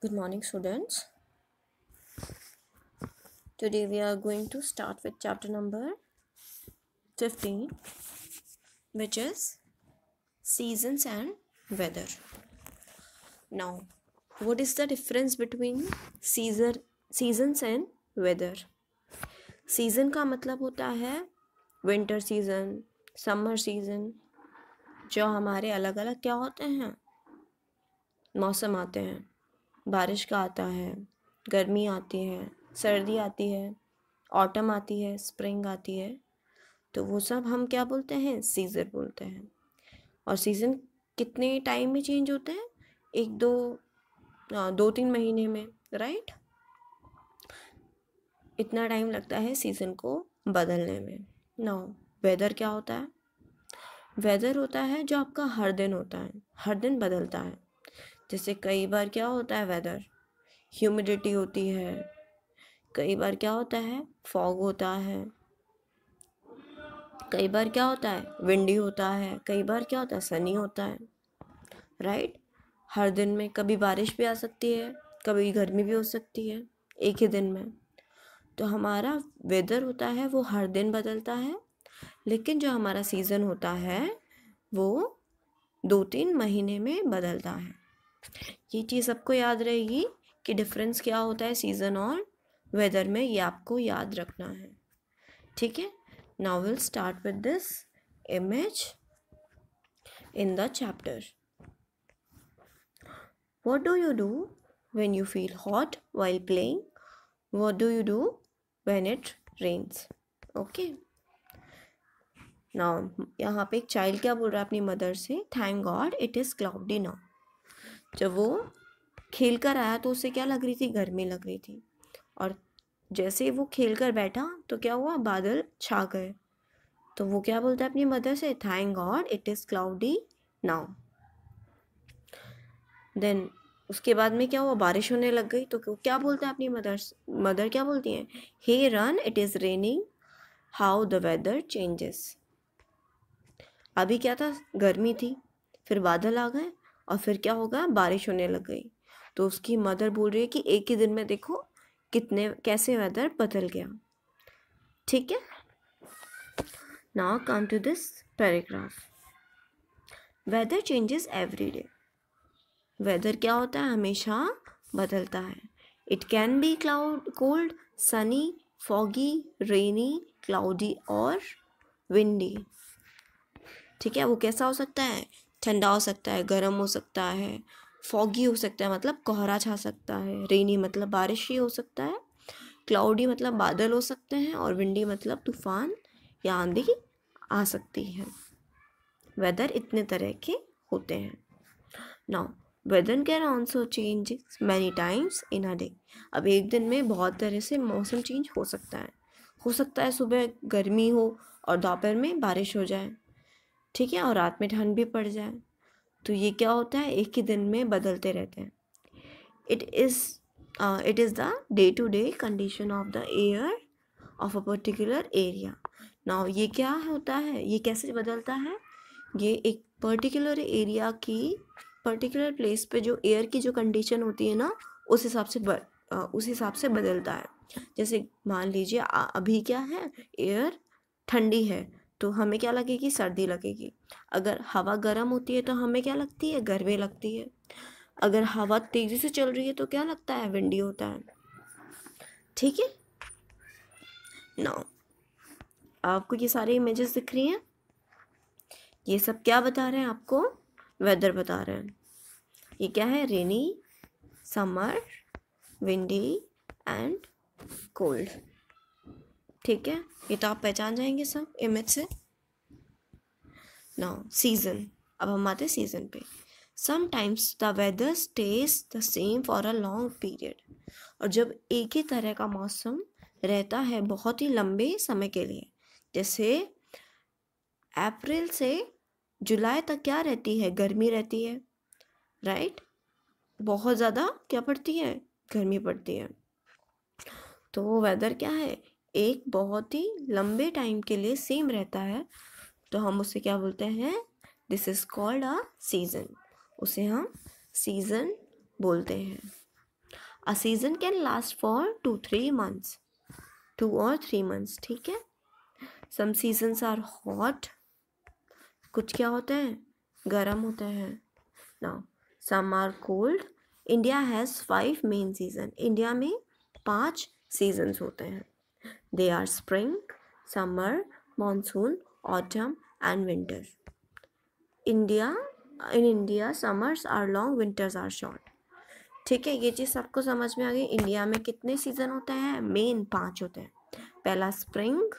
good morning students today we are going to start with chapter number 15 which is seasons and weather now what is the difference between season seasons and weather season ka matlab hota hai winter season summer season जो हमारे अलग अलग क्या होते हैं मौसम आते हैं बारिश का आता है गर्मी आती है सर्दी आती है ऑटम आती है स्प्रिंग आती है तो वो सब हम क्या बोलते हैं सीज़न बोलते हैं और सीज़न कितने टाइम में चेंज होते हैं एक दो दो तीन महीने में राइट इतना टाइम लगता है सीज़न को बदलने में नौ वेदर क्या होता है वेदर होता है जो आपका हर दिन होता है हर दिन बदलता है जैसे कई बार क्या होता है वेदर ह्यूमिडिटी होती है कई बार क्या होता है फॉग होता है कई बार क्या होता है विंडी होता है कई बार क्या होता है सनी होता है राइट हर दिन में कभी बारिश भी आ सकती है कभी गर्मी भी हो सकती है एक ही दिन में तो हमारा वेदर होता है वो हर दिन बदलता है लेकिन जो हमारा सीज़न होता है वो दो तीन महीने में बदलता है ये चीज़ आपको याद रहेगी कि डिफरेंस क्या होता है सीजन और वेदर में ये आपको याद रखना है ठीक है now will start with this image in the chapter what do you do when you feel hot while playing what do you do when it rains okay now यहाँ पे एक चाइल्ड क्या बोल रहा है अपनी मदर से thank God it is cloudy now जब वो खेल कर आया तो उसे क्या लग रही थी गर्मी लग रही थी और जैसे वो खेल कर बैठा तो क्या हुआ बादल छा गए तो वो क्या बोलता है अपनी मदर से thank God it is cloudy now then उसके बाद में क्या हुआ बारिश होने लग गई तो क्या बोलते हैं अपनी मदर मदर क्या बोलती हैं hey run it is raining how the weather changes अभी क्या था गर्मी थी फिर बादल आ गए और फिर क्या होगा बारिश होने लग गई तो उसकी मदर बोल रही है कि एक ही दिन में देखो कितने कैसे वेदर बदल गया ठीक है now come to this paragraph weather changes every day weather क्या होता है हमेशा बदलता है it can be cloud cold sunny foggy rainy cloudy और विंडी ठीक है वो कैसा हो सकता है ठंडा हो सकता है गर्म हो सकता है फॉगी हो सकता है मतलब कोहरा छा सकता है रेनी मतलब बारिश ही हो सकता है क्लाउडी मतलब बादल हो सकते हैं और विंडी मतलब तूफान या आंधी आ सकती है वेदर इतने तरह के होते हैं now weather can also change many times in a day अब एक दिन में बहुत तरह से मौसम चेंज हो सकता है हो सकता है सुबह गर्मी हो और दोपहर में बारिश हो जाए ठीक है और रात में ठंड भी पड़ जाए तो ये क्या होता है एक ही दिन में बदलते रहते हैं it is it is the day to day condition of the air of a particular area now ये क्या होता है ये कैसे बदलता है ये एक पर्टिकुलर एरिया की पर्टिकुलर प्लेस पे जो एयर की जो कंडीशन होती है ना उस हिसाब से ब, uh, उस हिसाब से बदलता है जैसे मान लीजिए अभी क्या है एयर ठंडी है तो हमें क्या लगेगी सर्दी लगेगी अगर हवा गर्म होती है तो हमें क्या लगती है गर्मी लगती है अगर हवा तेज़ी से चल रही है तो क्या लगता है विंडी होता है ठीक है नौ आपको ये सारी इमेजेस दिख रही हैं ये सब क्या बता रहे हैं आपको वेदर बता रहे हैं ये क्या है rainy summer windy and cold ठीक है ये तो आप पहचान जाएंगे सब इमेज से ना सीजन अब हम आते हैं सीजन पे sometimes the weather stays the same for a long period और जब एक ही तरह का मौसम रहता है बहुत ही लंबे समय के लिए जैसे अप्रैल से जुलाई तक क्या रहती है गर्मी रहती है राइट बहुत ज़्यादा क्या पड़ती है गर्मी पड़ती है तो वेदर क्या है एक बहुत ही लंबे टाइम के लिए सेम रहता है तो हम उसे क्या बोलते हैं this is called a season उसे हम सीज़न बोलते हैं a season can last for two three months to और थ्री मंथ्स ठीक है सम सीजन्स आर हॉट कुछ क्या होते हैं गर्म होते हैं ना some are cold India has five main season India में पांच सीजन्स होते हैं They are spring, summer, monsoon, autumn and winter. India in India summers are long, winters are short. ठीक है ये चीज़ सबको समझ में आ गई इंडिया में कितने सीज़न होते हैं मेन पांच होते हैं पहला spring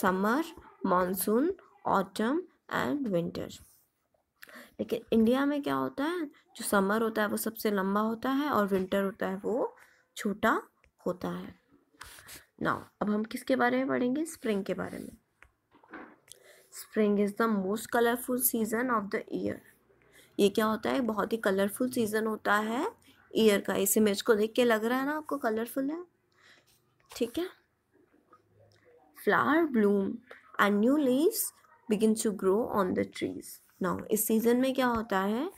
summer monsoon autumn and winter लेकिन इंडिया में क्या होता है जो समर होता है वो सबसे लंबा होता है और विंटर होता है वो छोटा होता है नाउ अब हम किसके बारे में पढ़ेंगे स्प्रिंग के बारे में spring is the most colourful season of the year ये क्या होता है बहुत ही कलरफुल सीज़न होता है ईयर का इस इमेज को देख के लग रहा है ना आपको कलरफुल है ठीक है flower bloom and new leaves begin to grow on the trees now इस सीज़न में क्या होता है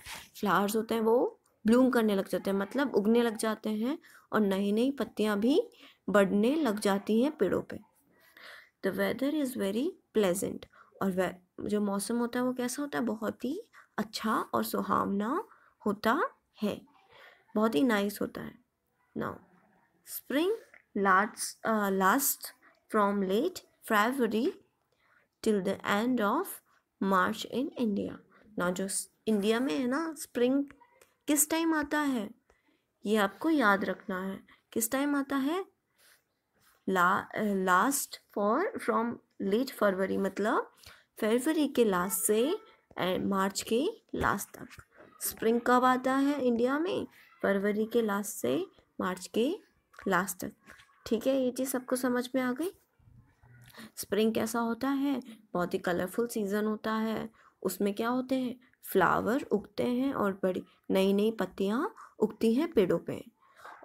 फ्लावर्स होते हैं वो ब्लूम करने लग जाते हैं मतलब उगने लग जाते हैं और नई नई पत्तियाँ भी बढ़ने लग जाती हैं पेड़ों पे the weather is very pleasant और वे जो मौसम होता है वो कैसा होता है बहुत ही अच्छा और सुहावना होता है बहुत ही नाइस होता है now spring last last from late February till the end of March in India ना जो इंडिया में है ना स्प्रिंग किस टाइम आता है ये आपको याद रखना है किस टाइम आता है ला last for from late February मतलब फरवरी के लास्ट से एंड मार्च के लास्ट तक स्प्रिंग कब आता है इंडिया में फरवरी के लास्ट से मार्च के लास्ट तक ठीक है ये चीज़ सबको समझ में आ गई स्प्रिंग कैसा होता है बहुत ही कलरफुल सीज़न होता है उसमें क्या होते हैं फ्लावर उगते हैं और बड़ी नई नई पत्तियाँ उगती हैं पेड़ों पे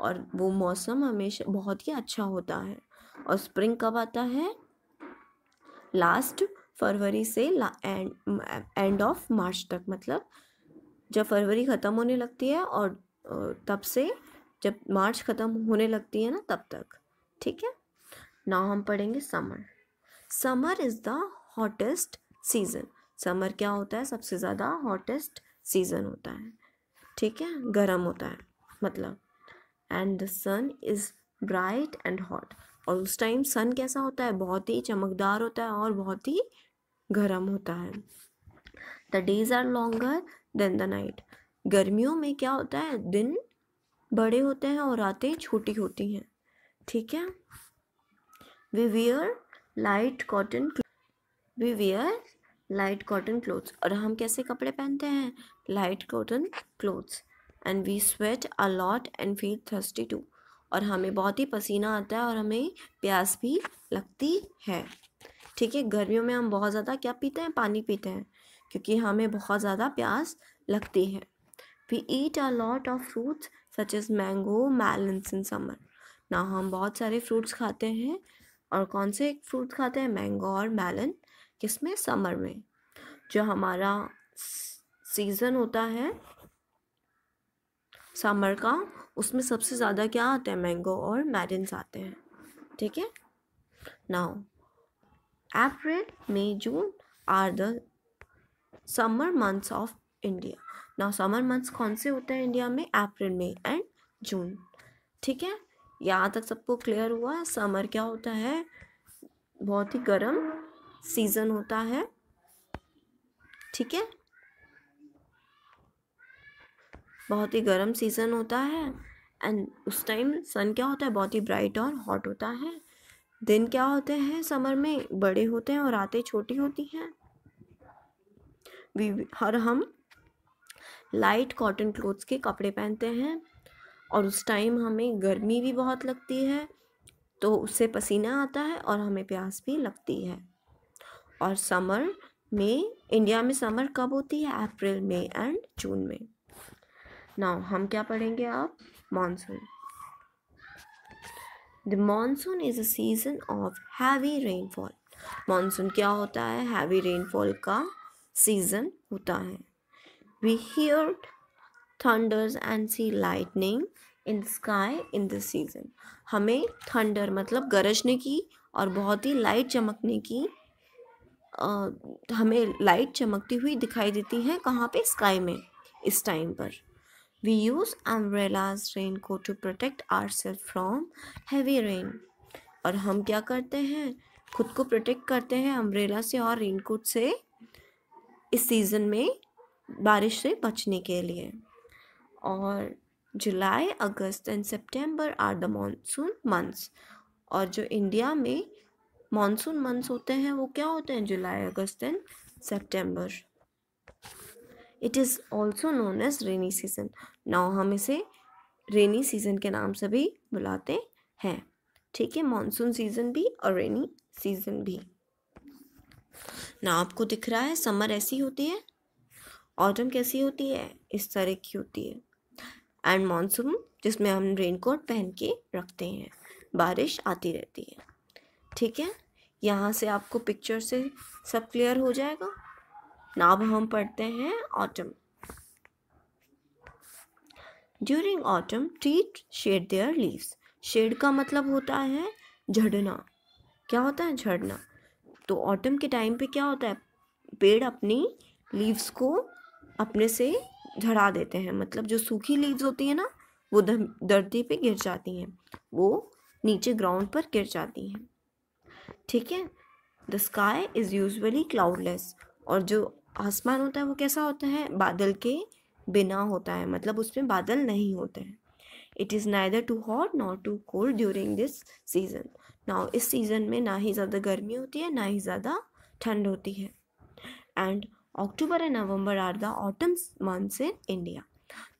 और वो मौसम हमेशा बहुत ही अच्छा होता है और स्प्रिंग कब आता है लास्ट फरवरी से ला, एंड एंड ऑफ मार्च तक मतलब जब फरवरी ख़त्म होने लगती है और तब से जब मार्च ख़त्म होने लगती है ना तब तक ठीक है ना हम पढ़ेंगे summer summer is the hottest season summer क्या होता है सबसे ज़्यादा हॉटेस्ट सीज़न होता है ठीक है गर्म होता है मतलब and the sun is bright and hot और उस टाइम सन कैसा होता है बहुत ही चमकदार होता है और बहुत ही गर्म होता है the days are longer than the night गर्मियों में क्या होता है दिन बड़े होते हैं और रातें छोटी होती हैं ठीक है we wear light cotton we wear light cotton clothes और हम कैसे कपड़े पहनते हैं light cotton clothes and we sweat a lot and feel thirsty too और हमें बहुत ही पसीना आता है और हमें प्यास भी लगती है ठीक है गर्मियों में हम बहुत ज़्यादा क्या पीते हैं पानी पीते हैं क्योंकि हमें बहुत ज़्यादा प्यास लगती है we eat a lot of fruits such as mango melons in summer ना हम बहुत सारे फ्रूट्स खाते हैं और कौन से फ्रूट खाते हैं मैंगो और मैलन किस में समर में जो हमारा सीज़न होता है समर का उसमें सबसे ज़्यादा क्या आता है मैंगो और मैरिन्स आते हैं ठीक है now April May June are the summer months of India now summer months कौन से होते हैं इंडिया में अप्रैल मई एंड जून ठीक है यहाँ तक सबको क्लियर हुआ समर क्या होता है बहुत ही गर्म सीज़न होता है ठीक है बहुत ही गर्म सीज़न होता है एंड उस टाइम सन क्या होता है बहुत ही ब्राइट और हॉट होता है दिन क्या होते हैं समर में बड़े होते हैं और रातें छोटी होती हैं हर हम लाइट कॉटन क्लोथ्स के कपड़े पहनते हैं और उस टाइम हमें गर्मी भी बहुत लगती है तो उससे पसीना आता है और हमें प्यास भी लगती है और समर में इंडिया में समर कब होती है अप्रैल में एंड जून में नाउ हम क्या पढ़ेंगे आप monsoon the monsoon is a season of heavy rainfall monsoon क्या होता है हैवी रेनफॉल का सीजन होता है we hear thunders and see lightning in sky in the season हमें थंडर मतलब गरजने की और बहुत ही लाइट चमकने की आ, हमें लाइट चमकती हुई दिखाई देती है कहाँ पे स्काई में इस टाइम पर we use umbrellas raincoat to protect our self from heavy rain और हम क्या करते हैं खुद को प्रोटेक्ट करते हैं अम्ब्रेला से और रेनकोट से इस सीज़न में बारिश से बचने के लिए और July August and September are the monsoon months और जो इंडिया में मानसून मंथ्स होते हैं वो क्या होते हैं July August and September it is also known as rainy season नाउ हम इसे रेनी सीजन के नाम से भी बुलाते हैं ठीक है मानसून सीजन भी और रेनी सीजन भी ना आपको दिख रहा है समर ऐसी होती है ऑटम कैसी होती है इस तरह की होती है एंड मानसून जिसमें हम रेनकोट पहन के रखते हैं बारिश आती रहती है ठीक है यहाँ से आपको पिक्चर से सब क्लियर हो जाएगा ना अब हम पढ़ते हैं autumn during autumn trees shed their leaves shed का मतलब होता है झड़ना क्या होता है झड़ना तो ऑटम के टाइम पे क्या होता है पेड़ अपनी लीव्स को अपने से झड़ा देते हैं मतलब जो सूखी लीव्स होती है ना वो धरती पे गिर जाती हैं वो नीचे ग्राउंड पर गिर जाती हैं ठीक है the sky is usually cloudless और जो आसमान होता है वो कैसा होता है बादल के बिना होता है मतलब उसमें बादल नहीं होते हैं it is neither too hot not too cold during this season ना इस सीज़न में ना ही ज़्यादा गर्मी होती है ना ही ज़्यादा ठंड होती है and October and November are the autumn months in India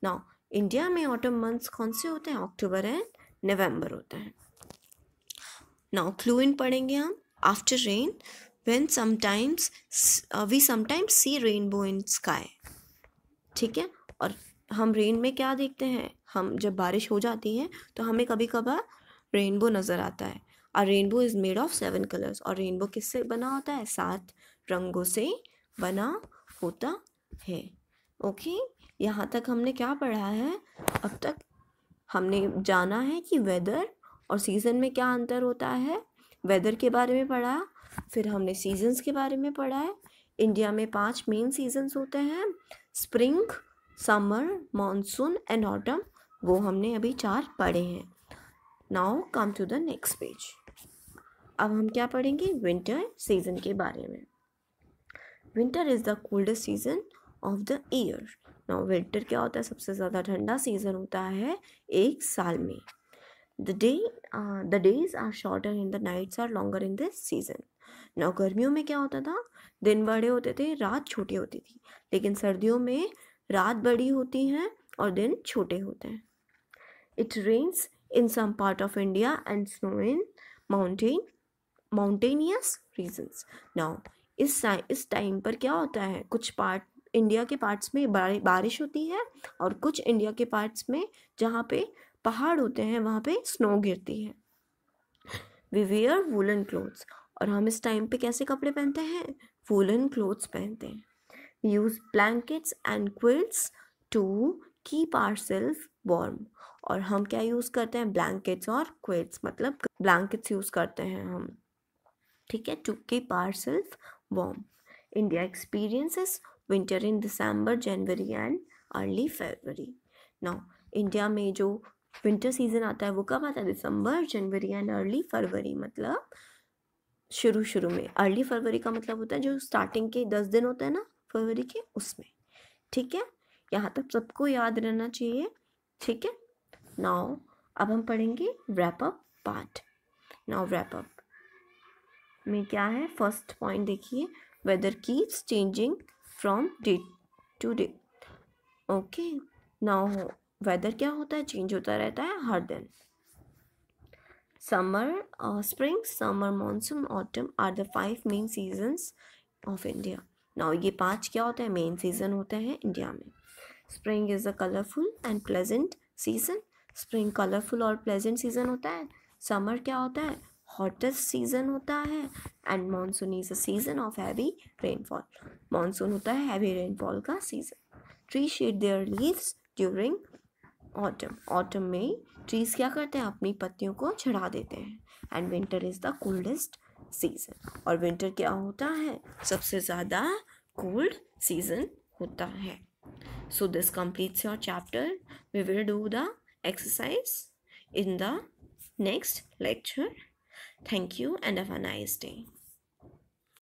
ना इंडिया में ऑटम मंथ्स कौन से होते हैं अक्टूबर एंड नवम्बर होते हैं नाउ क्लू इन पढ़ेंगे हम after rain when sometimes we sometimes see rainbow in sky ठीक है और हम रेन में क्या देखते हैं हम जब बारिश हो जाती है तो हमें कभी कभार रेनबो नज़र आता है और rainbow is made of seven colours और रेनबो किससे बना होता है सात रंगों से बना होता है ओके यहाँ तक हमने क्या पढ़ा है अब तक हमने जाना है कि वेदर और सीज़न में क्या अंतर होता है वेदर के बारे में पढ़ा फिर हमने सीजन्स के बारे में पढ़ा है इंडिया में पांच मेन सीजन्स होते हैं spring summer monsoon and autumn वो हमने अभी चार पढ़े हैं now come to the next page अब हम क्या पढ़ेंगे विंटर सीजन के बारे में winter is the coldest season of the year now winter क्या होता है सबसे ज़्यादा ठंडा सीज़न होता है एक साल में the day the days are shorter in the nights are longer in this season ना गर्मियों में क्या होता था दिन बड़े होते थे रात छोटी होती थी लेकिन सर्दियों में रात बड़ी होती है और दिन छोटे होते हैं it rains in some part of India and snow in mountain mountainous regions now इस इस टाइम पर क्या होता है कुछ पार्ट इंडिया के पार्ट्स में बारिश होती है और कुछ इंडिया के पार्ट्स में जहाँ पे पहाड़ होते हैं वहाँ पे स्नो गिरती है वी वेयर वुलन क्लोथ्स और हम इस टाइम पे कैसे कपड़े पहनते हैं वुलन क्लोथ्स पहनते हैं we use blankets and quilts to keep our self warm और हम क्या यूज़ करते हैं ब्लैंकेट्स और क्विल्स मतलब ब्लैंकेट्स यूज़ करते हैं हम ठीक है to keep our self warm India experiences winter in December January and early February now India में जो विंटर सीज़न आता है वो कब आता है दिसंबर जनवरी एंड अर्ली फरवरी मतलब शुरू शुरू में अर्ली फरवरी का मतलब होता है जो स्टार्टिंग के दस दिन होते हैं ना फरवरी के उसमें ठीक है यहाँ तक सबको याद रहना चाहिए ठीक है नाउ अब हम पढ़ेंगे wrap up part now wrap up में क्या है फर्स्ट पॉइंट देखिए weather keeps changing from day to day okay now weather क्या होता है चेंज होता रहता है हर दिन summer spring summer monsoon autumn are the five main seasons of India now ये पांच क्या होते हैं मेन सीज़न होते हैं इंडिया में spring is a colourful and pleasant season spring colourful और प्लेजेंट सीज़न होता है समर क्या होता है हॉटेस्ट सीज़न होता है and monsoon is a season of heavy rainfall monsoon होता है हैवी रेनफॉल का season tree shed their leaves during autumn autumn में ट्रीज क्या करते हैं अपनी पत्तियों को चढ़ा देते हैं and winter is the coldest season और विंटर क्या होता है सबसे ज़्यादा कोल्ड सीजन होता है so this completes your chapter we will do the exercise in the next lecture thank you and have a nice day